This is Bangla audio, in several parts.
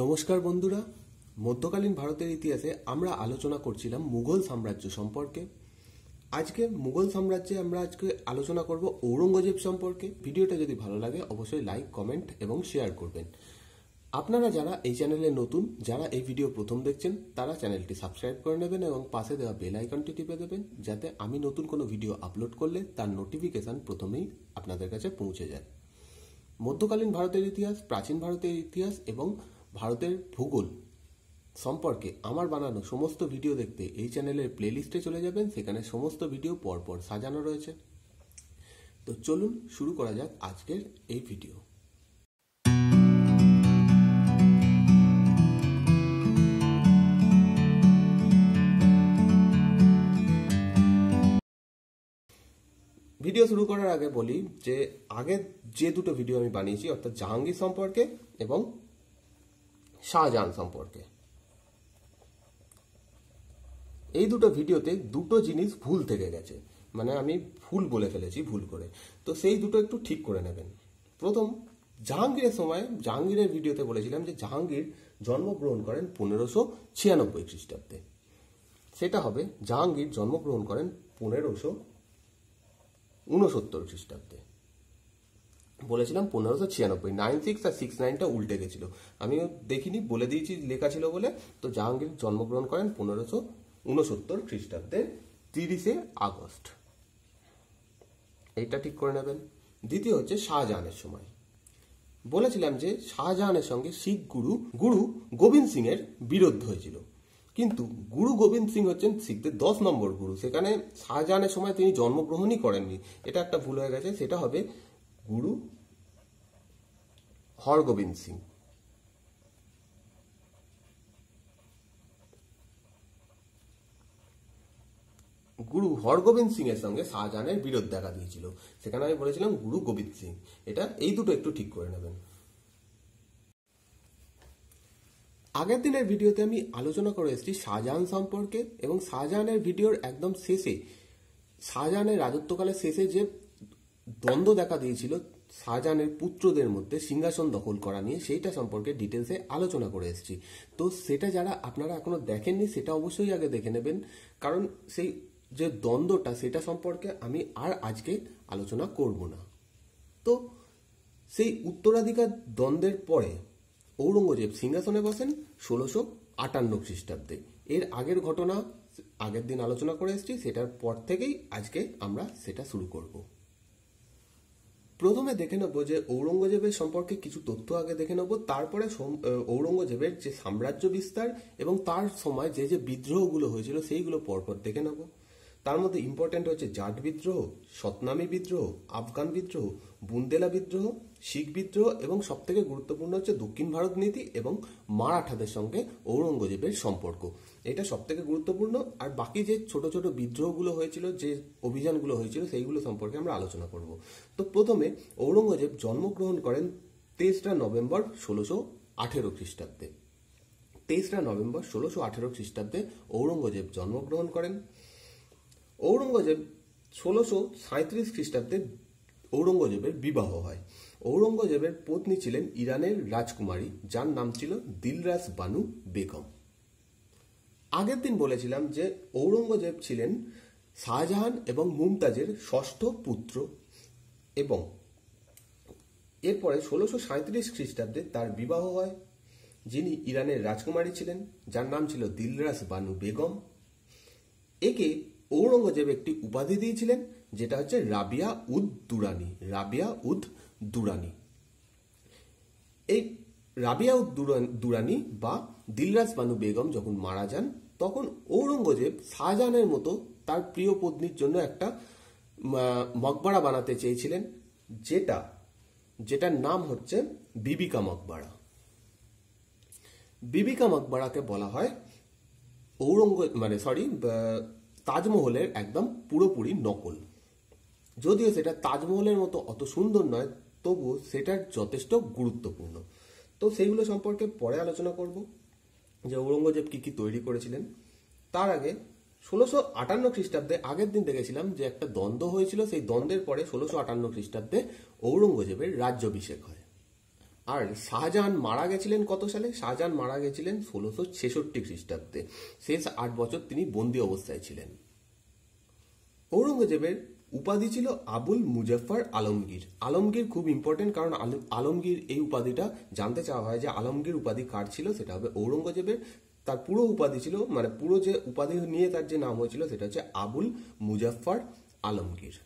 নমস্কার বন্ধুরা মধ্যকালীন ভারতের ইতিহাসে আমরা আলোচনা করছিলাম মুঘল সাম্রাজ্য সম্পর্কে আজকে মুঘল সাম্রাজ্যে আমরা আজকে আলোচনা করব ঔরঙ্গজেব সম্পর্কে ভিডিওটা যদি ভালো লাগে অবশ্যই লাইক কমেন্ট এবং শেয়ার করবেন আপনারা যারা এই চ্যানেলে নতুন যারা এই ভিডিও প্রথম দেখছেন তারা চ্যানেলটি সাবস্ক্রাইব করে নেবেন এবং পাশে দেওয়া বেল আইকনটি টিপে দেবেন যাতে আমি নতুন কোনো ভিডিও আপলোড করলে তার নোটিফিকেশান প্রথমেই আপনাদের কাছে পৌঁছে যায় মধ্যকালীন ভারতের ইতিহাস প্রাচীন ভারতের ইতিহাস এবং ভারতের ভূগোল সম্পর্কে আমার বানানো সমস্ত ভিডিও দেখতে এই চ্যানেলের প্লেলিস্টে চলে যাবেন সেখানে সমস্ত ভিডিও পরপর সাজানো রয়েছে তো চলুন শুরু করা যাক আজকের এই ভিডিও ভিডিও শুরু করার আগে বলি যে আগে যে দুটো ভিডিও আমি বানিয়েছি অর্থাৎ জাহাঙ্গীর সম্পর্কে এবং শাহজাহান সম্পর্কে এই দুটো ভিডিওতে দুটো জিনিস ভুল থেকে গেছে মানে আমি ভুল বলে ফেলেছি ভুল করে তো সেই দুটো একটু ঠিক করে নেবেন প্রথম জাহাঙ্গীরের সময় জাহাঙ্গীরের ভিডিওতে বলেছিলাম যে জাহাঙ্গীর জন্মগ্রহণ করেন পনেরোশো ছিয়ানব্বই খ্রিস্টাব্দে সেটা হবে জাহাঙ্গীর জন্মগ্রহণ করেন পনেরোশো ঊনসত্তর খ্রিস্টাব্দে বলেছিলাম পনেরোশো ছিয়ানব্বই নাইন সিক্স আর সিক্স নাইনটা উল্টে গেছিল আমিও দেখিনি বলে দিয়েছি লেখা ছিল বলে তো জাহাঙ্গীর জন্মগ্রহণ করেন পনেরোশো উনসত্তর খ্রিস্টাব্দের তিরিশে আগস্ট এইটা ঠিক করে নেবেন দ্বিতীয় হচ্ছে শাহজাহানের সময় বলেছিলাম যে শাহজাহানের সঙ্গে শিখ গুরু গুরু গোবিন্দ সিং এর বিরোধ হয়েছিল কিন্তু গুরু গোবিন্দ সিং হচ্ছেন শিখদের দশ নম্বর গুরু সেখানে শাহজাহানের সময় তিনি জন্মগ্রহণই করেননি এটা একটা ভুল হয়ে গেছে সেটা হবে গুরু হরগোবিন্দ সিং গুরু হরগোবিন্দ সিং এর সঙ্গে শাহজাহানের বিরোধ দেখা দিয়েছিল সেখানে আমি বলেছিলাম গুরু গোবিন্দ সিং এটা এই দুটো একটু ঠিক করে নেবেন আগের দিনের ভিডিওতে আমি আলোচনা করে এসেছি শাহজাহান সম্পর্কে এবং শাহজাহানের ভিডিওর একদম শেষে শাহজাহানের রাজত্বকালের শেষে যে দ্বন্দ্ব দেখা দিয়েছিল শাহজাহানের পুত্রদের মধ্যে সিংহাসন দখল করা নিয়ে সেইটা সম্পর্কে ডিটেলসে আলোচনা করে এসেছি তো সেটা যারা আপনারা এখনো দেখেননি সেটা অবশ্যই আগে দেখে নেবেন কারণ সেই যে দ্বন্দ্বটা সেটা সম্পর্কে আমি আর আজকে আলোচনা করব না তো সেই উত্তরাধিকার দ্বন্দ্বের পরে ঔরঙ্গজেব সিংহাসনে বসেন ষোলোশো আটান্ন খ্রিস্টাব্দে এর আগের ঘটনা আগের দিন আলোচনা করে এসেছি সেটার পর থেকেই আজকে আমরা সেটা শুরু করবো প্রথমে দেখে নেব যে ঔরঙ্গজেবের সম্পর্কে কিছু তথ্য আগে দেখে নেব তারপরে ঔরঙ্গজেবের যে সাম্রাজ্য বিস্তার এবং তার সময় যে যে বিদ্রোহগুলো হয়েছিল সেইগুলো পরপর দেখে নেব তার মধ্যে ইম্পর্টেন্ট হচ্ছে জাট বিদ্রোহ সতনামি বিদ্রোহ আফগান বিদ্রোহ বুন্দেলা বিদ্রোহ শিখ বিদ্রোহ এবং থেকে গুরুত্বপূর্ণ হচ্ছে দক্ষিণ ভারত নীতি এবং মারাঠাদের সঙ্গে ঔরঙ্গজেবের সম্পর্ক এটা সব থেকে গুরুত্বপূর্ণ আর বাকি যে ছোট ছোট বিদ্রোহগুলো হয়েছিল যে অভিযানগুলো হয়েছিল সেইগুলো সম্পর্কে আমরা আলোচনা করব তো প্রথমে ঔরঙ্গজেব জন্মগ্রহণ করেন তেসরা নভেম্বর ষোলোশো আঠেরো খ্রিস্টাব্দে তেসরা নভেম্বর ষোলোশো আঠেরো খ্রিস্টাব্দে ঔরঙ্গজেব জন্মগ্রহণ করেন ঔরঙ্গজেব ষোলোশো সাঁত্রিশ খ্রিস্টাব্দে ঔরঙ্গজেবের বিবাহ হয় ঔরঙ্গজেবের পত্নী ছিলেন ইরানের রাজকুমারী যার নাম ছিল দিলরাজ বানু বেগম আগের দিন বলেছিলাম যে ঔরঙ্গজেব ছিলেন শাহজাহান এবং মুমতাজের ষষ্ঠ পুত্র এবং এরপরে ষোলোশো সাঁত্রিশ খ্রিস্টাব্দে তার বিবাহ হয় যিনি ইরানের রাজকুমারী ছিলেন যার নাম ছিল দিলরাস বানু বেগম একে ঔরঙ্গজেব একটি উপাধি দিয়েছিলেন যেটা হচ্ছে রাবিয়া উদ দুরানি রাবিয়া উদ দুরানি এই রাবিয়া উদ দুরানি বা দিলরাজ বানু বেগম যখন মারা যান তখন ঔরঙ্গজেব শাহজাহানের মতো তার প্রিয় পত্নীর জন্য একটা মকবারা বানাতে চেয়েছিলেন যেটা যেটার নাম হচ্ছে বিবিকা মকবারা বিবিকা মকবাড়াকে বলা হয় ঔরঙ্গ মানে সরি তাজমহলের একদম পুরোপুরি নকল যদিও সেটা তাজমহলের মতো অত সুন্দর নয় তবুও সেটার যথেষ্ট গুরুত্বপূর্ণ তো সেইগুলো সম্পর্কে পরে আলোচনা করবো যে ঔরঙ্গজেব কি কি তৈরি করেছিলেন তার আগে ষোলোশো আটান্ন খ্রিস্টাব্দে আগের দিন দেখেছিলাম যে একটা দ্বন্দ্ব হয়েছিল সেই দ্বন্দ্বের পরে ষোলোশো আটান্ন খ্রিস্টাব্দে ঔরঙ্গজেবের রাজ্যাভিষেক হয় আর শাহজাহান মারা গেছিলেন কত সালে শাহজাহান মারা গেছিলেন ষোলোশো ছেষট্টি খ্রিস্টাব্দে শেষ আট বছর তিনি বন্দি অবস্থায় ছিলেন ঔরঙ্গজেবের উপাধি ছিল আবুল মুজাফার আলমগীর আলমগীর খুব ইম্পর্টেন্ট কারণ আলমগীর এই উপাধিটা জানতে চাওয়া হয় যে আলমগীর উপাধি কার ছিল সেটা হবে ঔরঙ্গজেবের তার পুরো উপাধি ছিল মানে পুরো যে উপাধি নিয়ে তার যে নাম হয়েছিল সেটা হচ্ছে আবুল মুজাফার আলমগীর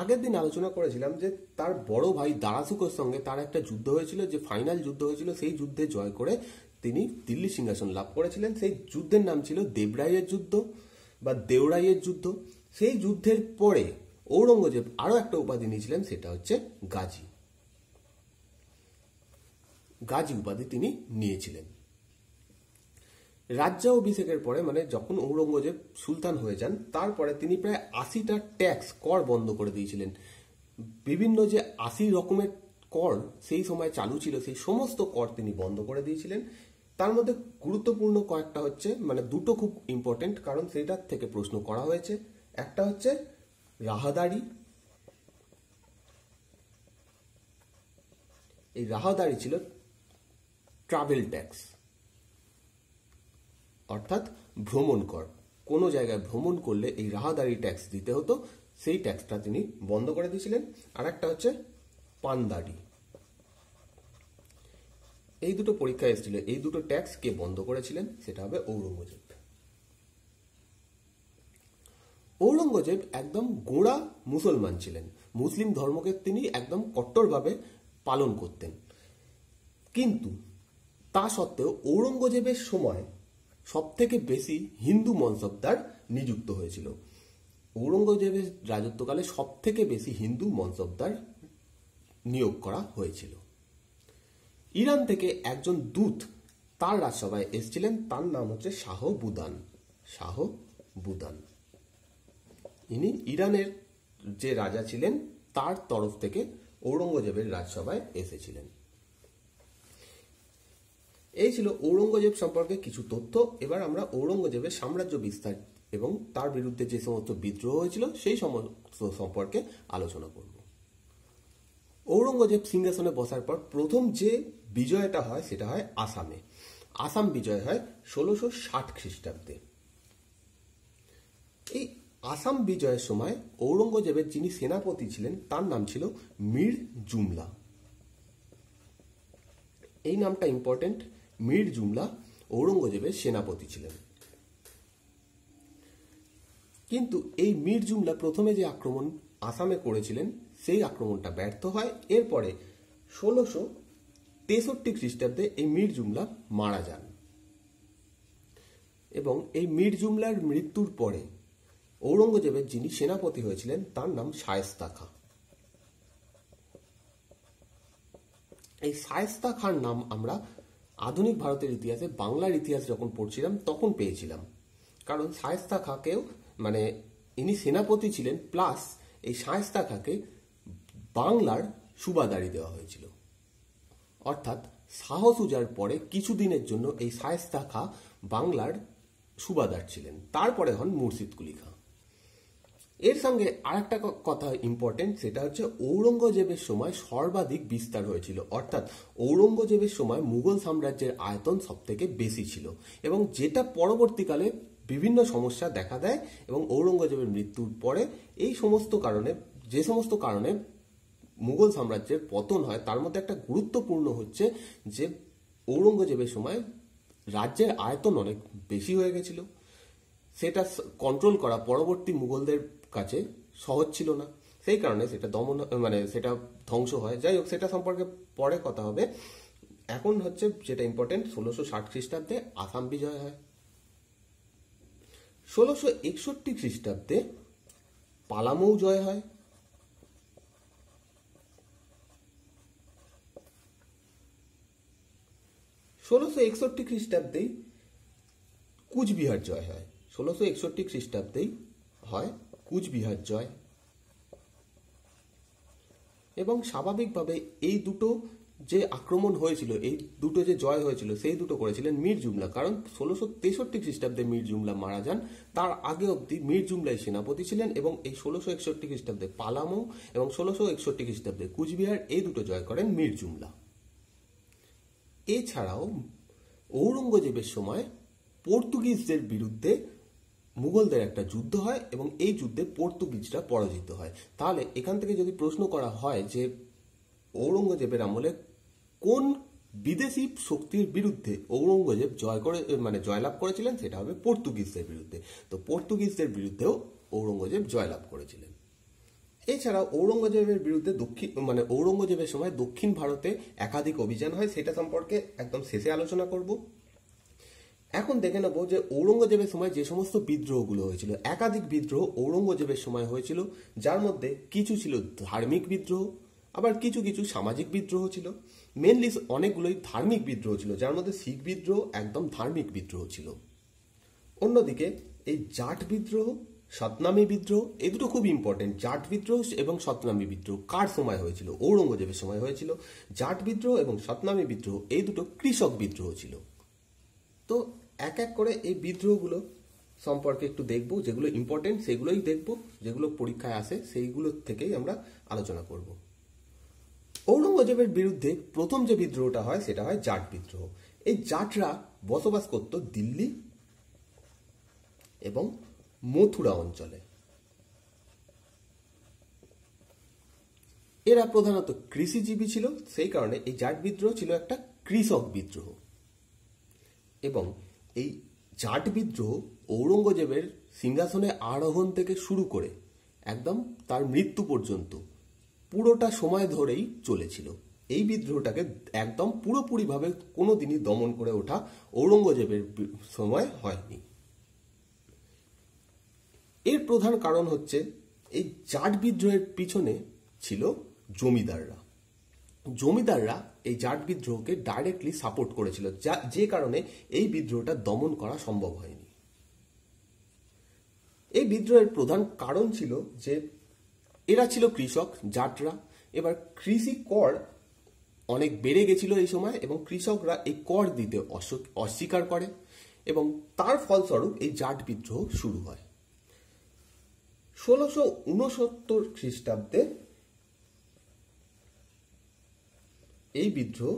আগের দিন আলোচনা করেছিলাম যে তার বড় ভাই দারাসুকোর সঙ্গে তার একটা যুদ্ধ হয়েছিল যে ফাইনাল যুদ্ধ হয়েছিল সেই যুদ্ধে জয় করে তিনি দিল্লি সিংহাসন লাভ করেছিলেন সেই যুদ্ধের নাম ছিল দেবরাইয়ের যুদ্ধ বা দেওরাইয়ের যুদ্ধ সেই যুদ্ধের পরে ঔরঙ্গজেব আরও একটা উপাধি নিয়েছিলেন সেটা হচ্ছে গাজী গাজী উপাধি তিনি নিয়েছিলেন অভিষেকের পরে মানে যখন ঔরঙ্গজেব সুলতান হয়ে যান তারপরে তিনি প্রায় আশিটা ট্যাক্স কর বন্ধ করে দিয়েছিলেন বিভিন্ন যে আশি রকমের কর সেই সময় চালু ছিল সেই সমস্ত কর তিনি বন্ধ করে দিয়েছিলেন তার মধ্যে গুরুত্বপূর্ণ কয়েকটা হচ্ছে মানে দুটো খুব ইম্পর্টেন্ট কারণ সেটার থেকে প্রশ্ন করা হয়েছে একটা হচ্ছে রাহাদারি এই রাহাদারি ছিল ট্রাভেল ট্যাক্স অর্থাৎ ভ্রমণ কর কোনো জায়গায় ভ্রমণ করলে এই রাহাদারি ট্যাক্স দিতে হতো সেই ট্যাক্সটা তিনি বন্ধ করে দিয়েছিলেন আর একটা হচ্ছে পানদারি এই দুটো পরীক্ষায় এসেছিল এই দুটো ট্যাক্স কে বন্ধ করেছিলেন সেটা হবে ঔরঙ্গজেব ঔরঙ্গজেব একদম গোড়া মুসলমান ছিলেন মুসলিম ধর্মকে তিনি একদম কট্টরভাবে পালন করতেন কিন্তু তা সত্ত্বেও ঔরঙ্গজেবের সময় সবথেকে বেশি হিন্দু মনসবদার নিযুক্ত হয়েছিল ঔরঙ্গজেবের রাজত্বকালে সব থেকে বেশি হিন্দু মনসবদার নিয়োগ করা হয়েছিল ইরান থেকে একজন দূত তার রাজসভায় এসেছিলেন তার নাম হচ্ছে শাহ বুদান শাহ বুদান ইনি ইরানের যে রাজা ছিলেন তার তরফ থেকে ঔরঙ্গজেবের রাজসভায় এসেছিলেন এই ছিল ঔরঙ্গজেব সম্পর্কে কিছু তথ্য এবার আমরা ঔরঙ্গজেবের সাম্রাজ্য বিস্তার এবং তার বিরুদ্ধে যে সমস্ত বিদ্রোহ হয়েছিল সেই সমস্ত সম্পর্কে আলোচনা করব ঔরঙ্গজেব সিংহাসনে বসার পর প্রথম যে বিজয়টা হয় সেটা হয় আসামে আসাম বিজয় হয় ষোলোশো ষাট খ্রিস্টাব্দে এই আসাম বিজয়ের সময় ঔরঙ্গজেবের যিনি সেনাপতি ছিলেন তার নাম ছিল মীর জুমলা এই নামটা ইম্পর্টেন্ট মীর জুমলা ঔরঙ্গজেবের সেনাপতি ছিলেন কিন্তু এই মীর জুমলা প্রথমে যে আক্রমণ আসামে করেছিলেন সেই আক্রমণটা ব্যর্থ হয় এরপরে ষোলোশো তেষট্টি খ্রিস্টাব্দে এই মীর জুমলা মারা যান এবং এই মীর জুমলার মৃত্যুর পরে ঔরঙ্গজেবের যিনি সেনাপতি হয়েছিলেন তার নাম শায়েস্তা খাঁ এই শায়েস্তা খাঁর নাম আমরা আধুনিক ভারতের ইতিহাসে বাংলার ইতিহাস যখন পড়ছিলাম তখন পেয়েছিলাম কারণ শায়েস্তা খাঁকেও মানে ইনি সেনাপতি ছিলেন প্লাস এই শায়েস্তা খাঁকে বাংলার সুবাদারি দেওয়া হয়েছিল অর্থাৎ সাহস উজার পরে কিছুদিনের জন্য এই শায়েস্তা খাঁ বাংলার সুবাদার ছিলেন তারপরে হন মুর্শিদ কুলি খাঁ এর সঙ্গে আরেকটা কথা ইম্পর্টেন্ট সেটা হচ্ছে ঔরঙ্গজেবের সময় সর্বাধিক বিস্তার হয়েছিল অর্থাৎ ঔরঙ্গজেবের সময় মুঘল সাম্রাজ্যের আয়তন সবথেকে বেশি ছিল এবং যেটা পরবর্তীকালে বিভিন্ন সমস্যা দেখা দেয় এবং ঔরঙ্গজেবের মৃত্যুর পরে এই সমস্ত কারণে যে সমস্ত কারণে মুঘল সাম্রাজ্যের পতন হয় তার মধ্যে একটা গুরুত্বপূর্ণ হচ্ছে যে ঔরঙ্গজেবের সময় রাজ্যের আয়তন অনেক বেশি হয়ে গেছিল সেটা কন্ট্রোল করা পরবর্তী মুঘলদের কাছে সহজ ছিল না সেই কারণে সেটা দমন মানে সেটা ধ্বংস হয় যাই হোক সেটা সম্পর্কে পরে কথা হবে এখন হচ্ছে যেটা ইম্পর্টেন্ট ষোলোশো ষাট খ্রিস্টাব্দে আসাম বিজয় হয় ষোলোশো একষট্টি খ্রিস্টাব্দে পালামৌ জয় হয় ষোলোশো একষট্টি খ্রিস্টাব্দেই কুচবিহার জয় হয় ষোলোশো একষট্টি খ্রিস্টাব্দেই হয় কুচবিহার জয় এবং স্বাভাবিকভাবে এই দুটো যে আক্রমণ হয়েছিল এই দুটো যে জয় হয়েছিল সেই দুটো করেছিলেন মীর জুমলা কারণ ষোলোশো তেষট্টি খ্রিস্টাব্দে মীর জুমলা মারা যান তার আগে অবধি মীর জুমলাই সেনাপতি ছিলেন এবং এই ষোলোশো একষট্টি খ্রিস্টাব্দে পালামৌ এবং ষোলোশো একষট্টি খ্রিস্টাব্দে কুচবিহার এই দুটো জয় করেন মীর জুমলা এছাড়াও ঔরঙ্গজেবের সময় পর্তুগিজদের বিরুদ্ধে মুঘলদের একটা যুদ্ধ হয় এবং এই যুদ্ধে পর্তুগিজরা পরাজিত হয় তাহলে এখান থেকে যদি প্রশ্ন করা হয় যে ঔরঙ্গজেবের আমলে কোন বিদেশি শক্তির বিরুদ্ধে ঔরঙ্গজেব জয় করে মানে জয়লাভ করেছিলেন সেটা হবে পর্তুগিজদের বিরুদ্ধে তো পর্তুগিজদের বিরুদ্ধেও ঔরঙ্গজেব জয়লাভ করেছিলেন এছাড়া ঔরঙ্গজেবের বিরুদ্ধে দক্ষিণ মানে ঔরঙ্গজেবের সময় দক্ষিণ ভারতে একাধিক অভিযান হয় সেটা সম্পর্কে একদম শেষে আলোচনা করব এখন দেখে নেব যে ঔরঙ্গজেবের সময় যে সমস্ত বিদ্রোহগুলো হয়েছিল একাধিক বিদ্রোহ ঔরঙ্গজেবের সময় হয়েছিল যার মধ্যে কিছু ছিল ধার্মিক বিদ্রোহ আবার কিছু কিছু সামাজিক বিদ্রোহ ছিল মেনলি অনেকগুলোই ধার্মিক বিদ্রোহ ছিল যার মধ্যে শিখ বিদ্রোহ একদম ধার্মিক বিদ্রোহ ছিল অন্যদিকে এই জাট বিদ্রোহ সতনামী বিদ্রোহ এই দুটো খুব ইম্পর্টেন্ট জাট বিদ্রোহ এবং সতনামী বিদ্রোহ কার সময় হয়েছিল ঔরঙ্গজেবের সময় হয়েছিল জাট বিদ্রোহ এবং সতনামী বিদ্রোহ এই দুটো কৃষক বিদ্রোহ ছিল তো এক এক করে এই বিদ্রোহগুলো সম্পর্কে একটু দেখব যেগুলো ইম্পর্টেন্ট সেগুলোই দেখব যেগুলো পরীক্ষায় আসে সেইগুলোর থেকেই আমরা আলোচনা করব ঔরঙ্গজেবের বিরুদ্ধে প্রথম যে বিদ্রোহটা হয় সেটা হয় জাট বিদ্রোহ এই জাটরা বসবাস করত দিল্লি এবং মথুরা অঞ্চলে এরা প্রধানত কৃষিজীবী ছিল সেই কারণে এই জাট বিদ্রোহ ছিল একটা কৃষক বিদ্রোহ এবং এই জাট বিদ্রোহ ঔরঙ্গজেবের সিংহাসনে আরোহণ থেকে শুরু করে একদম তার মৃত্যু পর্যন্ত পুরোটা সময় ধরেই চলেছিল এই বিদ্রোহটাকে একদম পুরোপুরিভাবে কোনো দিনই দমন করে ওঠা ঔরঙ্গজেবের সময় হয়নি এর প্রধান কারণ হচ্ছে এই জাট বিদ্রোহের পিছনে ছিল জমিদাররা জমিদাররা এই জাট বিদ্রোহকে ডাইরেক্টলি সাপোর্ট করেছিল যা যে কারণে এই বিদ্রোহটা দমন করা সম্ভব হয়নি এই বিদ্রোহের প্রধান কারণ ছিল যে এরা ছিল কৃষক জাটরা এবার কৃষি কর অনেক বেড়ে গেছিল এই সময় এবং কৃষকরা এই কর দিতে অস্বীকার করে এবং তার ফলস্বরূপ এই জাট বিদ্রোহ শুরু হয় ষোলোশো উনসত্তর খ্রিস্টাব্দে এই বিদ্রোহ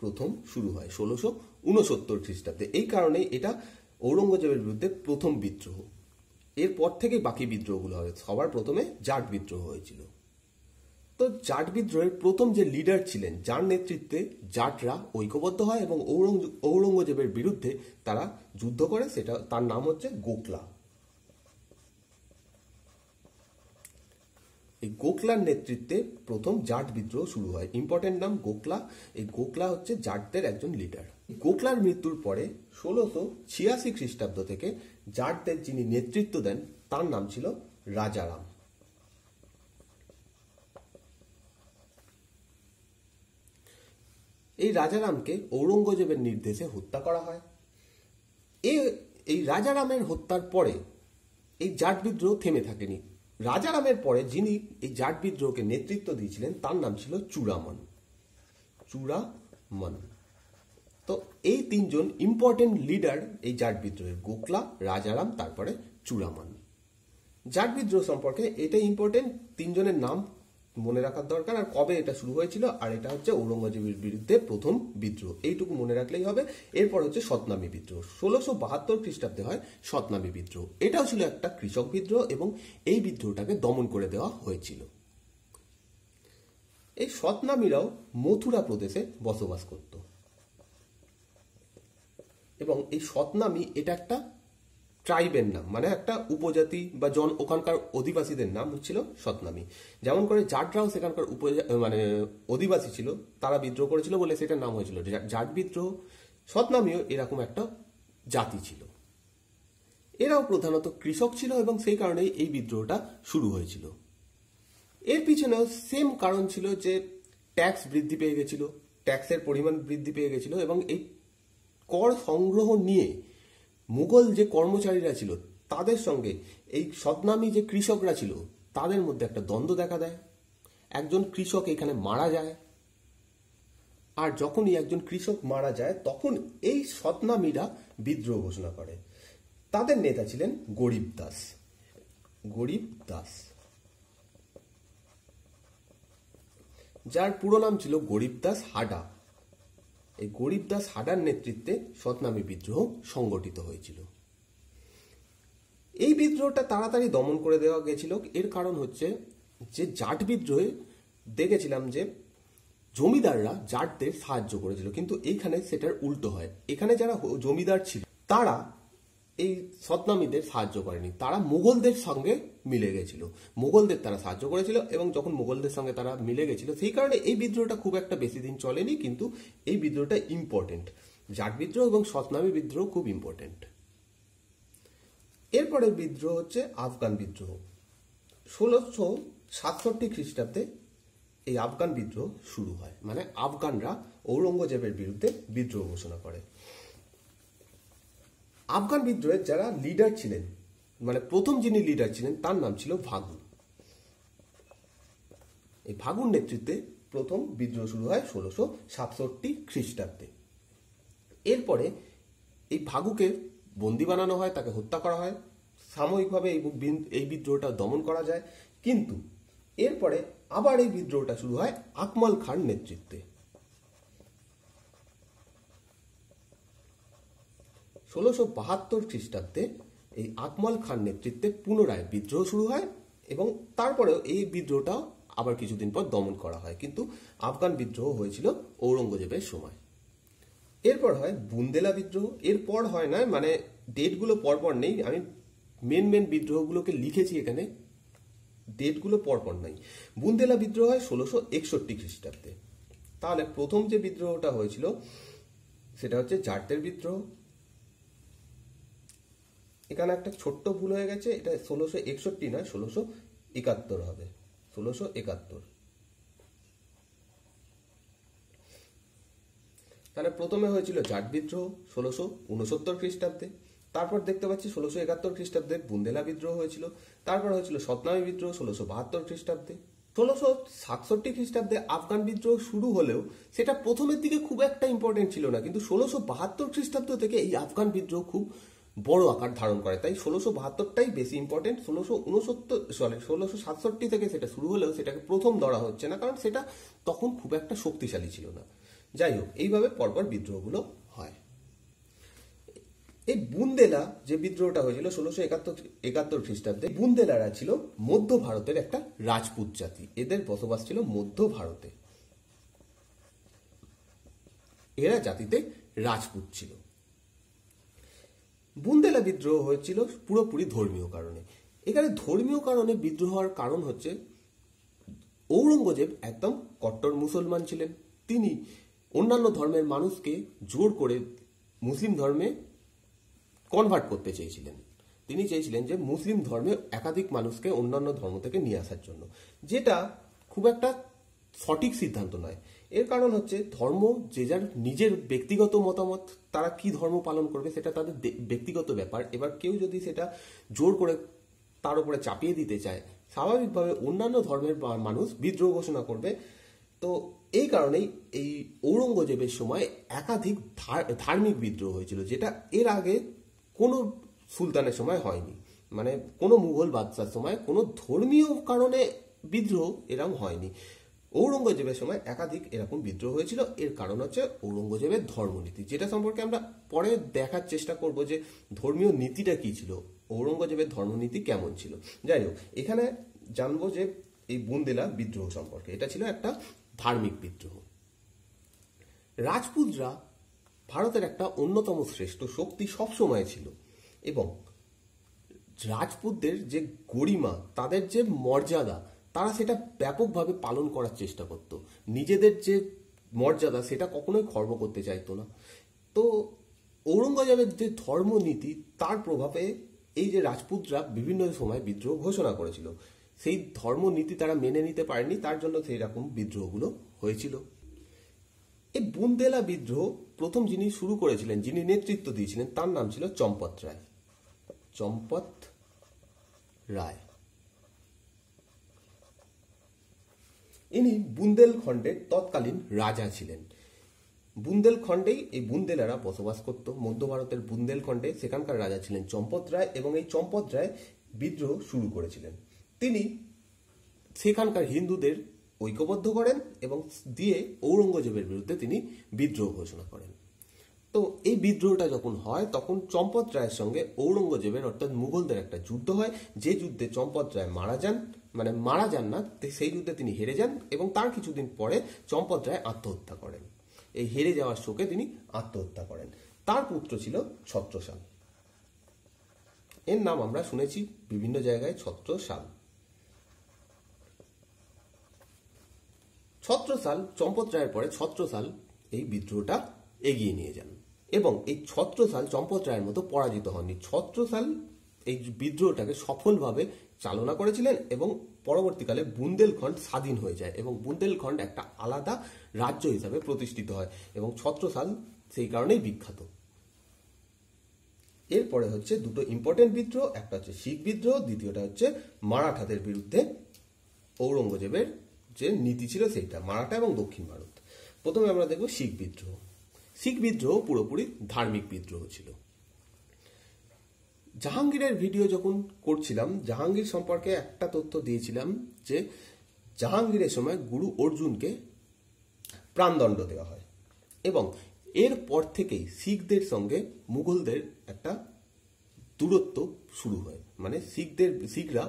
প্রথম শুরু হয় ষোলোশো উনসত্তর খ্রিস্টাব্দে এই কারণে এটা ঔরঙ্গজেবের বিরুদ্ধে প্রথম বিদ্রোহ এরপর থেকে বাকি বিদ্রোহগুলো হয় সবার প্রথমে জাট বিদ্রোহ হয়েছিল তো জাট বিদ্রোহের প্রথম যে লিডার ছিলেন যার নেতৃত্বে জাটরা ঐক্যবদ্ধ হয় এবং ঔরঙ্গজেবের বিরুদ্ধে তারা যুদ্ধ করে সেটা তার নাম হচ্ছে গোকলা এই গোকলার নেতৃত্বে প্রথম জাট বিদ্রোহ শুরু হয় ইম্পর্টেন্ট নাম গোকলা এই গোকলা হচ্ছে জাটদের একজন লিডার গোকলার মৃত্যুর পরে ষোলোশো ছিয়াশি খ্রিস্টাব্দ থেকে জাটদের যিনি নেতৃত্ব দেন তার নাম ছিল রাজারাম এই রাজারামকে ঔরঙ্গজেবের নির্দেশে হত্যা করা হয় এই রাজারামের হত্যার পরে এই জাট বিদ্রোহ থেমে থাকেনি রাজারামের পরে যিনি এই জাট বিদ্রোহকে নেতৃত্ব দিয়েছিলেন তার নাম ছিল চূড়ামন চূড়ামন তো এই তিনজন ইম্পর্টেন্ট লিডার এই জাট বিদ্রোহের গোকলা রাজারাম তারপরে চূড়ামন জাট বিদ্রোহ সম্পর্কে এটাই ইম্পর্টেন্ট তিনজনের নাম মনে রাখার দরকার আর কবে এটা শুরু হয়েছিল আর এটা হচ্ছে ঔরঙ্গজেবের বিরুদ্ধে প্রথম বিদ্রোহ এইটুকু মনে রাখলেই হবে এরপর হচ্ছে সতনামী বিদ্রোহ ষোলোশো বাহাত্তর খ্রিস্টাব্দে হয় সতনামী বিদ্রোহ এটাও ছিল একটা কৃষক বিদ্রোহ এবং এই বিদ্রোহটাকে দমন করে দেওয়া হয়েছিল এই সতনামীরাও মথুরা প্রদেশে বসবাস করত এবং এই সতনামী এটা একটা ট্রাইবের নাম মানে একটা উপজাতি বা জন ওখানকার অধিবাসীদের নাম হচ্ছিল সতনামী যেমন করে জাটরাও সেখানকার মানে অধিবাসী ছিল তারা বিদ্রোহ করেছিল বলে সেটার নাম হয়েছিল জাট বিদ্রোহ সতনামীও এরকম একটা জাতি ছিল এরাও প্রধানত কৃষক ছিল এবং সেই কারণেই এই বিদ্রোহটা শুরু হয়েছিল এর পিছনেও সেম কারণ ছিল যে ট্যাক্স বৃদ্ধি পেয়ে গেছিল ট্যাক্সের পরিমাণ বৃদ্ধি পেয়ে গেছিল এবং এই কর সংগ্রহ নিয়ে মুঘল যে কর্মচারীরা ছিল তাদের সঙ্গে এই সদনামী যে কৃষকরা ছিল তাদের মধ্যে একটা দ্বন্দ্ব দেখা দেয় একজন কৃষক এখানে মারা যায় আর যখনই একজন কৃষক মারা যায় তখন এই সদনামীরা বিদ্রোহ ঘোষণা করে তাদের নেতা ছিলেন গরিব দাস গরিব দাস যার পুরো নাম ছিল গরিব দাস হাডা এই গরিব দাস হাডার নেতৃত্বে সতনামী বিদ্রোহ সংগঠিত হয়েছিল এই বিদ্রোহটা তাড়াতাড়ি দমন করে দেওয়া গেছিল এর কারণ হচ্ছে যে জাট বিদ্রোহে দেখেছিলাম যে জমিদাররা জাটদের সাহায্য করেছিল কিন্তু এখানে সেটার উল্টো হয় এখানে যারা জমিদার ছিল তারা এই সতনামীদের সাহায্য করেনি তারা মুঘলদের সঙ্গে মিলে গেছিল মুঘলদের তারা সাহায্য করেছিল এবং যখন মুঘলদের সঙ্গে তারা মিলে গেছিল সেই কারণে এই বিদ্রোহটা খুব একটা বেশি দিন চলেনি কিন্তু এই বিদ্রোহটা ইম্পর্টেন্ট জাট বিদ্রোহ এবং সতনামী বিদ্রোহ খুব ইম্পর্টেন্ট এরপরের বিদ্রোহ হচ্ছে আফগান বিদ্রোহ ষোলোশো সাতষট্টি খ্রিস্টাব্দে এই আফগান বিদ্রোহ শুরু হয় মানে আফগানরা ঔরঙ্গজেবের বিরুদ্ধে বিদ্রোহ ঘোষণা করে আফগান বিদ্রোহের যারা লিডার ছিলেন মানে প্রথম যিনি লিডার ছিলেন তার নাম ছিল ভাগুন এই ভাগুন নেতৃত্বে প্রথম বিদ্রোহ শুরু হয় ষোলোশো সাতষট্টি খ্রিস্টাব্দে এরপরে এই ভাগুকে বন্দি বানানো হয় তাকে হত্যা করা হয় সাময়িকভাবে এই এই বিদ্রোহটা দমন করা যায় কিন্তু এরপরে আবার এই বিদ্রোহটা শুরু হয় আকমাল খান নেতৃত্বে ষোলোশো বাহাত্তর খ্রিস্টাব্দে এই আকমল খান নেতৃত্বে পুনরায় বিদ্রোহ শুরু হয় এবং তারপরেও এই বিদ্রোহটাও আবার কিছুদিন পর দমন করা হয় কিন্তু আফগান বিদ্রোহ হয়েছিল ঔরঙ্গজেবের সময় এরপর হয় বুন্দেলা বিদ্রোহ এরপর হয় না মানে ডেটগুলো পরপর নেই আমি মেন মেন বিদ্রোহগুলোকে লিখেছি এখানে ডেটগুলো পরপর নাই বুন্দেলা বিদ্রোহ হয় ষোলোশো একষট্টি খ্রিস্টাব্দে তাহলে প্রথম যে বিদ্রোহটা হয়েছিল সেটা হচ্ছে জারদের বিদ্রোহ এখানে একটা ছোট্ট ভুল হয়ে গেছে এটা ষোলোশো একষট্টি নয় ষোলোশো একাত্তর হবে ষোলোশো একাত্তর তাহলে প্রথমে হয়েছিল জাট বিদ্রোহ ষোলোশো উনসত্তর খ্রিস্টাব্দে তারপর দেখতে পাচ্ছি ষোলোশো একাত্তর খ্রিস্টাব্দে বুন্দেলা বিদ্রোহ হয়েছিল তারপর হয়েছিল সতনামী বিদ্রোহ ষোলোশো বাহাত্তর খ্রিস্টাব্দে ষোলোশো সাতষট্টি খ্রিস্টাব্দে আফগান বিদ্রোহ শুরু হলেও সেটা প্রথমের দিকে খুব একটা ইম্পর্টেন্ট ছিল না কিন্তু ষোলোশো বাহাত্তর খ্রিস্টাব্দ থেকে এই আফগান বিদ্রোহ খুব বড় আকার ধারণ করে তাই ষোলোশো বাহাত্তরটাই বেশি ইম্পর্টেন্ট ষোলোশো উনসত্তর সরি ষোলোশো সাতষট্টি থেকে সেটা শুরু হলেও সেটাকে প্রথম ধরা হচ্ছে না কারণ সেটা তখন খুব একটা শক্তিশালী ছিল না যাই হোক এইভাবে পরপর বিদ্রোহগুলো হয় এই বুন্দেলা যে বিদ্রোহটা হয়েছিল ষোলোশো একাত্তর একাত্তর খ্রিস্টাব্দে বুন্দেলারা ছিল মধ্য ভারতের একটা রাজপুত জাতি এদের বসবাস ছিল মধ্য ভারতে এরা জাতিতে রাজপুত ছিল বুন্দেলা বিদ্রোহ হয়েছিল পুরোপুরি ধর্মীয় কারণে এখানে ধর্মীয় কারণে বিদ্রোহ হওয়ার কারণ হচ্ছে ঔরঙ্গজেব একদম কট্টর মুসলমান ছিলেন তিনি অন্যান্য ধর্মের মানুষকে জোর করে মুসলিম ধর্মে কনভার্ট করতে চেয়েছিলেন তিনি চেয়েছিলেন যে মুসলিম ধর্মে একাধিক মানুষকে অন্যান্য ধর্ম থেকে নিয়ে আসার জন্য যেটা খুব একটা সঠিক সিদ্ধান্ত নয় এর কারণ হচ্ছে ধর্ম যে যার নিজের ব্যক্তিগত মতামত তারা কি ধর্ম পালন করবে সেটা তাদের ব্যক্তিগত ব্যাপার এবার কেউ যদি সেটা জোর করে তার উপরে চাপিয়ে দিতে চায় স্বাভাবিকভাবে অন্যান্য ধর্মের মানুষ বিদ্রোহ ঘোষণা করবে তো এই কারণেই এই ঔরঙ্গজেবের সময় একাধিক ধার্মিক বিদ্রোহ হয়েছিল যেটা এর আগে কোনো সুলতানের সময় হয়নি মানে কোনো মুঘল বাদশার সময় কোনো ধর্মীয় কারণে বিদ্রোহ এরম হয়নি ঔরঙ্গজেবের সময় একাধিক এরকম বিদ্রোহ হয়েছিল এর কারণ হচ্ছে ঔরঙ্গজেবের ধর্মনীতি যেটা সম্পর্কে আমরা পরে দেখার চেষ্টা করব যে ধর্মীয় নীতিটা কি ছিল ঔরঙ্গজেবের ধর্মনীতি কেমন ছিল যাই হোক এখানে জানবো যে এই বুন্দেলা বিদ্রোহ সম্পর্কে এটা ছিল একটা ধার্মিক বিদ্রোহ রাজপুতরা ভারতের একটা অন্যতম শ্রেষ্ঠ শক্তি সবসময় ছিল এবং রাজপুতদের যে গরিমা তাদের যে মর্যাদা তারা সেটা ব্যাপকভাবে পালন করার চেষ্টা করত নিজেদের যে মর্যাদা সেটা কখনোই খর্ব করতে চাইতো না তো ঔরঙ্গজেবের যে ধর্মনীতি তার প্রভাবে এই যে রাজপুতরা বিভিন্ন সময় বিদ্রোহ ঘোষণা করেছিল সেই ধর্মনীতি তারা মেনে নিতে পারেনি তার জন্য সেই রকম বিদ্রোহগুলো হয়েছিল এই বুন্দেলা বিদ্রোহ প্রথম যিনি শুরু করেছিলেন যিনি নেতৃত্ব দিয়েছিলেন তার নাম ছিল চম্পত রায় চম্পত রায় ইনি বুন্দেলখণ্ডের তৎকালীন রাজা ছিলেন বুন্দেলখণ্ডেই এই বুন্দেলারা বসবাস করত মধ্য ভারতের বুন্দেলখণ্ডে সেখানকার রাজা ছিলেন চম্পত রায় এবং এই চম্পত রায় বিদ্রোহ শুরু করেছিলেন তিনি সেখানকার হিন্দুদের ঐক্যবদ্ধ করেন এবং দিয়ে ঔরঙ্গজেবের বিরুদ্ধে তিনি বিদ্রোহ ঘোষণা করেন তো এই বিদ্রোহটা যখন হয় তখন চম্পত রায়ের সঙ্গে ঔরঙ্গজেবের অর্থাৎ মুঘলদের একটা যুদ্ধ হয় যে যুদ্ধে চম্পত রায় মারা যান মানে মারা যান না সেই যুদ্ধে তিনি হেরে যান এবং তার কিছুদিন পরে চম্পত রায় আত্মহত্যা করেন এই হেরে যাওয়ার শোকে তিনি আত্মহত্যা করেন তার পুত্র ছিল ছত্রসাল এর নাম আমরা শুনেছি বিভিন্ন জায়গায় ছত্রসাল ছত্রসাল চম্পত রায়ের পরে ছত্রসাল এই বিদ্রোহটা এগিয়ে নিয়ে যান এবং এই ছত্রসাল চম্পত রায়ের মতো পরাজিত হননি ছত্রসাল এই বিদ্রোহটাকে সফলভাবে চালনা করেছিলেন এবং পরবর্তীকালে বুন্দেলখণ্ড স্বাধীন হয়ে যায় এবং বুন্দেলখণ্ড একটা আলাদা রাজ্য হিসাবে প্রতিষ্ঠিত হয় এবং ছত্রসাল সেই কারণেই বিখ্যাত এরপরে হচ্ছে দুটো ইম্পর্টেন্ট বিদ্রোহ একটা হচ্ছে শিখ বিদ্রোহ দ্বিতীয়টা হচ্ছে মারাঠাদের বিরুদ্ধে ঔরঙ্গজেবের যে নীতি ছিল সেইটা মারাঠা এবং দক্ষিণ ভারত প্রথমে আমরা দেখব শিখ বিদ্রোহ শিখ বিদ্রোহ পুরোপুরি ধার্মিক বিদ্রোহ ছিল জাহাঙ্গীরের ভিডিও যখন করছিলাম জাহাঙ্গীর সম্পর্কে একটা তথ্য দিয়েছিলাম যে জাহাঙ্গীরের সময় গুরু অর্জুনকে প্রাণদণ্ড দেওয়া হয় এবং এর পর থেকেই শিখদের সঙ্গে মুঘলদের একটা দূরত্ব শুরু হয় মানে শিখদের শিখরা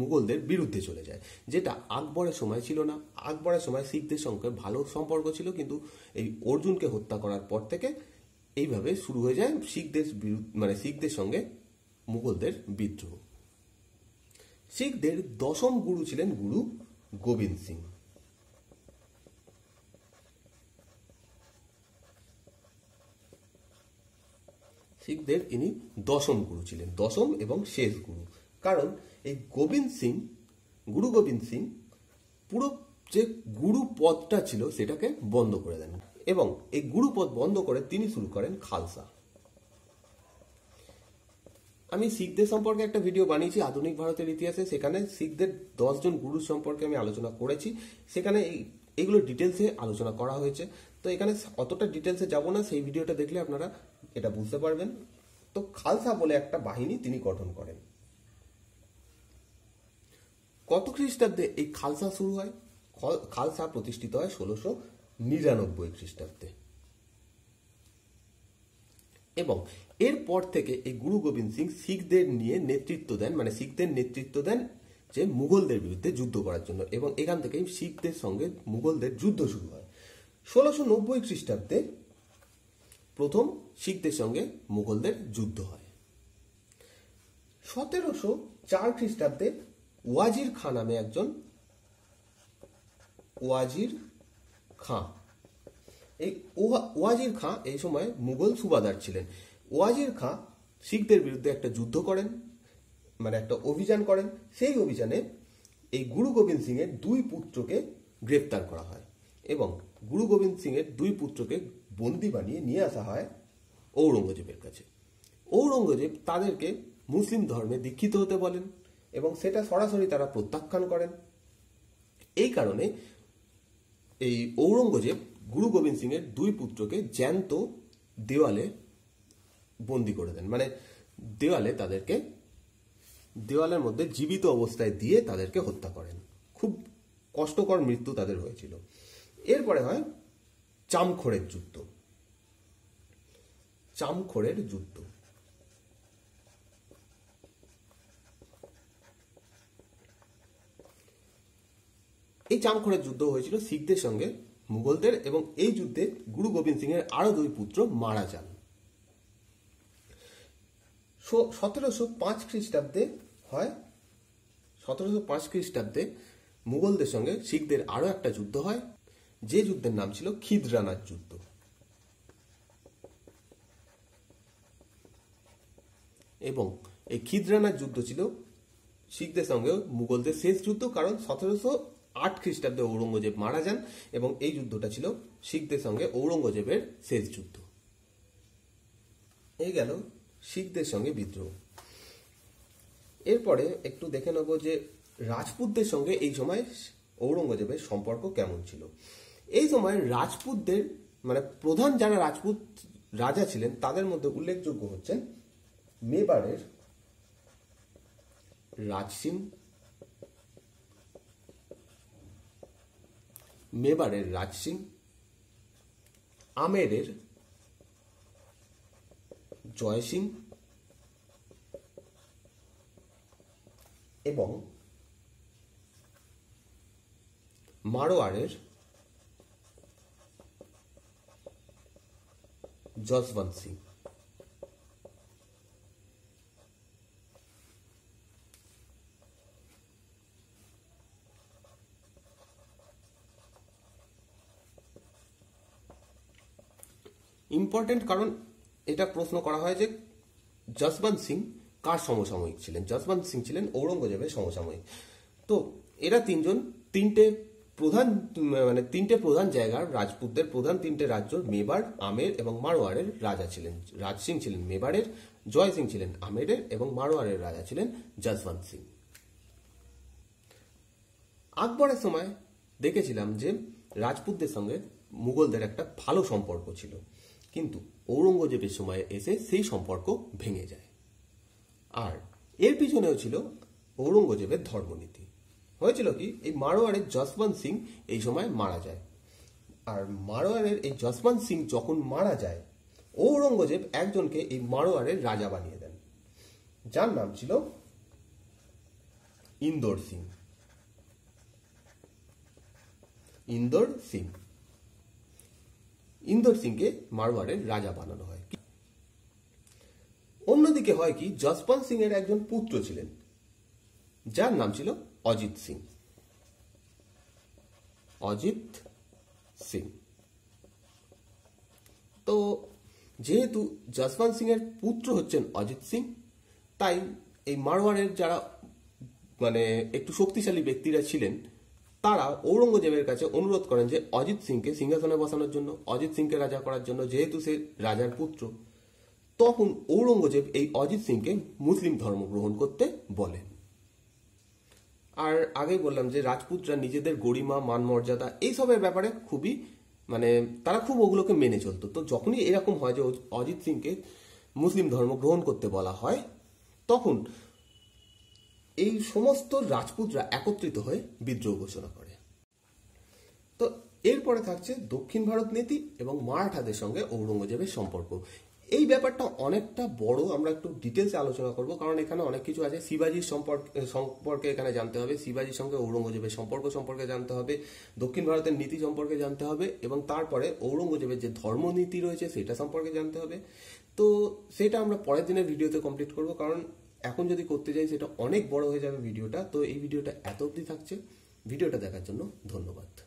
মুঘলদের বিরুদ্ধে চলে যায় যেটা আকবরের সময় ছিল না আকবরের সময় শিখদের সঙ্গে ভালো সম্পর্ক ছিল কিন্তু এই অর্জুনকে হত্যা করার পর থেকে এইভাবে শুরু হয়ে যায় শিখদের বিরুদ্ধে মানে শিখদের সঙ্গে মুঘলদের বিদ্রোহ শিখদের দশম গুরু ছিলেন গুরু গোবিন্দ সিং শিখদের ইনি দশম গুরু ছিলেন দশম এবং শেষ গুরু কারণ এই গোবিন্দ সিং গুরু গোবিন্দ সিং পুরো যে গুরু পদটা ছিল সেটাকে বন্ধ করে দেন এবং এই গুরু পদ বন্ধ করে তিনি শুরু করেন খালসা আমি শিখদের সম্পর্কে একটা ভিডিও বানিয়েছি আধুনিক ভারতের ইতিহাসে সেখানে শিখদের দশজন গুরু সম্পর্কে আমি আলোচনা করেছি সেখানে এগুলো ডিটেলসে আলোচনা করা হয়েছে তো এখানে অতটা ডিটেলসে যাব না সেই ভিডিওটা দেখলে আপনারা এটা বুঝতে পারবেন তো খালসা বলে একটা বাহিনী তিনি গঠন করেন কত খ্রিস্টাব্দে এই খালসা শুরু হয় খালসা প্রতিষ্ঠিত হয় ষোলোশো নিরানব্বই খ্রিস্টাব্দে এবং এরপর থেকে এই গুরু গোবিন্দ সিং শিখদের নিয়ে নেতৃত্ব দেন মানে শিখদের নেতৃত্ব দেন যে মুঘলদের বিরুদ্ধে যুদ্ধ করার জন্য এবং এখান থেকেই শিখদের সঙ্গে মুঘলদের যুদ্ধ শুরু হয় ষোলোশো নব্বই খ্রিস্টাব্দে প্রথম শিখদের সঙ্গে মুঘলদের যুদ্ধ হয় সতেরোশো চার খ্রিস্টাব্দে ওয়াজির খাঁ নামে একজন ওয়াজির খাঁ এই ওয়াজির খাঁ এই সময় মুঘল সুবাদার ছিলেন ওয়াজির খাঁ শিখদের বিরুদ্ধে একটা যুদ্ধ করেন মানে একটা অভিযান করেন সেই অভিযানে এই গুরু গোবিন্দ সিং এর দুই পুত্রকে গ্রেপ্তার করা হয় এবং গুরু গোবিন্দ সিং এর দুই পুত্রকে বন্দি বানিয়ে নিয়ে আসা হয় ঔরঙ্গজেবের কাছে ঔরঙ্গজেব তাদেরকে মুসলিম ধর্মে দীক্ষিত হতে বলেন এবং সেটা সরাসরি তারা প্রত্যাখ্যান করেন এই কারণে এই ঔরঙ্গজেব গুরু গোবিন্দ সিং এর দুই পুত্রকে জ্যান্ত দেওয়ালে বন্দি করে দেন মানে দেওয়ালে তাদেরকে দেওয়ালের মধ্যে জীবিত অবস্থায় দিয়ে তাদেরকে হত্যা করেন খুব কষ্টকর মৃত্যু তাদের হয়েছিল এরপরে হয় চামখোড়ের যুদ্ধ চামখোড়ের যুদ্ধ এই চামখড়ের যুদ্ধ হয়েছিল শিখদের সঙ্গে মুঘলদের এবং এই যুদ্ধে গুরু গোবিন্দ সিং এর আরো দুই পুত্র মারা যান সতেরোশো পাঁচ খ্রিস্টাব্দে হয় সতেরোশো পাঁচ খ্রিস্টাব্দে মুঘলদের সঙ্গে শিখদের আরো একটা যুদ্ধ হয় যে যুদ্ধের নাম ছিল খিদরানার যুদ্ধ এবং এই খিদরানার যুদ্ধ ছিল শিখদের সঙ্গে মুঘলদের শেষ যুদ্ধ কারণ সতেরোশো আট খ্রিস্টাব্দে ঔরঙ্গজেব মারা যান এবং এই যুদ্ধটা ছিল শিখদের সঙ্গে ঔরঙ্গজেবের শেষ যুদ্ধ এই গেল শিখদের সঙ্গে বিদ্রোহ এরপরে একটু দেখে নেব যে রাজপুতদের সঙ্গে এই সময় ঔরঙ্গজেবের সম্পর্ক কেমন ছিল এই সময় রাজপুতদের মানে প্রধান যারা রাজপুত রাজা ছিলেন তাদের মধ্যে উল্লেখযোগ্য হচ্ছেন মেবারের রাজসিং মেবারের রাজ সিং আমেরের জয় সিং এবং মারোয়ারের যশবন্ত সিং ইম্পর্টেন্ট কারণ এটা প্রশ্ন করা হয় যে যশবন্ত সিং কার সমসাময়িক ছিলেন যশবন্ত সিং ছিলেন ঔরঙ্গজেবের সমসাময়িক তো এরা তিনজন তিনটে প্রধান মানে তিনটে প্রধান জায়গার রাজপুতদের প্রধান তিনটে রাজ্য মেবার আমের এবং মারোয়ারের রাজা ছিলেন রাজ সিং ছিলেন মেবারের জয় সিং ছিলেন আমেরের এবং মারোয়ারের রাজা ছিলেন জসবন্ত সিং আকবরের সময় দেখেছিলাম যে রাজপুতদের সঙ্গে মুঘলদের একটা ভালো সম্পর্ক ছিল কিন্তু ঔরঙ্গজেবের সময়ে এসে সেই সম্পর্ক ভেঙে যায় আর এর পিছনেও ছিল ঔরঙ্গজেবের ধর্মনীতি হয়েছিল কি এই মারোয়ারের যশবন্ত সিং এই সময় মারা যায় আর মারোয়ারের এই যশবন্ত সিং যখন মারা যায় ঔরঙ্গজেব একজনকে এই মারোয়ারের রাজা বানিয়ে দেন যার নাম ছিল ইন্দোর সিং ইন্দোর সিং ইন্দর সিংকে মারওয়ারের রাজা বানানো হয় অন্যদিকে হয় কি যশপাল সিং এর একজন পুত্র ছিলেন যার নাম ছিল অজিত সিং অজিত সিং তো যেহেতু যশপাল সিং এর পুত্র হচ্ছেন অজিত সিং তাই এই মারওয়ারের যারা মানে একটু শক্তিশালী ব্যক্তিরা ছিলেন তারা ঔরঙ্গজেবের কাছে অনুরোধ করেন যে অজিত সিংকে সিংহাসনে বসানোর জন্য অজিত সিংকে রাজা করার জন্য যেহেতু সে রাজার পুত্র তখন ঔরঙ্গজেব এই অজিত সিংকে মুসলিম ধর্ম গ্রহণ করতে বলেন আর আগেই বললাম যে রাজপুতরা নিজেদের গরিমা মান মর্যাদা এইসবের ব্যাপারে খুবই মানে তারা খুব ওগুলোকে মেনে চলতো তো যখনই এরকম হয় যে অজিত সিংকে মুসলিম ধর্ম গ্রহণ করতে বলা হয় তখন এই সমস্ত রাজপুতরা একত্রিত হয়ে বিদ্রোহ ঘোষণা করে তো এরপরে থাকছে দক্ষিণ ভারত নীতি এবং মারাঠাদের সঙ্গে ঔরঙ্গজেবের সম্পর্ক এই ব্যাপারটা অনেকটা বড় আমরা একটু ডিটেলসে আলোচনা করব কারণ এখানে অনেক কিছু আছে শিবাজির সম্পর্কে সম্পর্কে এখানে জানতে হবে শিবাজির সঙ্গে ঔরঙ্গজেবের সম্পর্ক সম্পর্কে জানতে হবে দক্ষিণ ভারতের নীতি সম্পর্কে জানতে হবে এবং তারপরে ঔরঙ্গজেবের যে ধর্মনীতি রয়েছে সেটা সম্পর্কে জানতে হবে তো সেটা আমরা পরের দিনের ভিডিওতে কমপ্লিট করব কারণ এখন যদি করতে যাই সেটা অনেক বড় হয়ে যাবে ভিডিওটা তো এই ভিডিওটা এত অবধি থাকছে ভিডিওটা দেখার জন্য ধন্যবাদ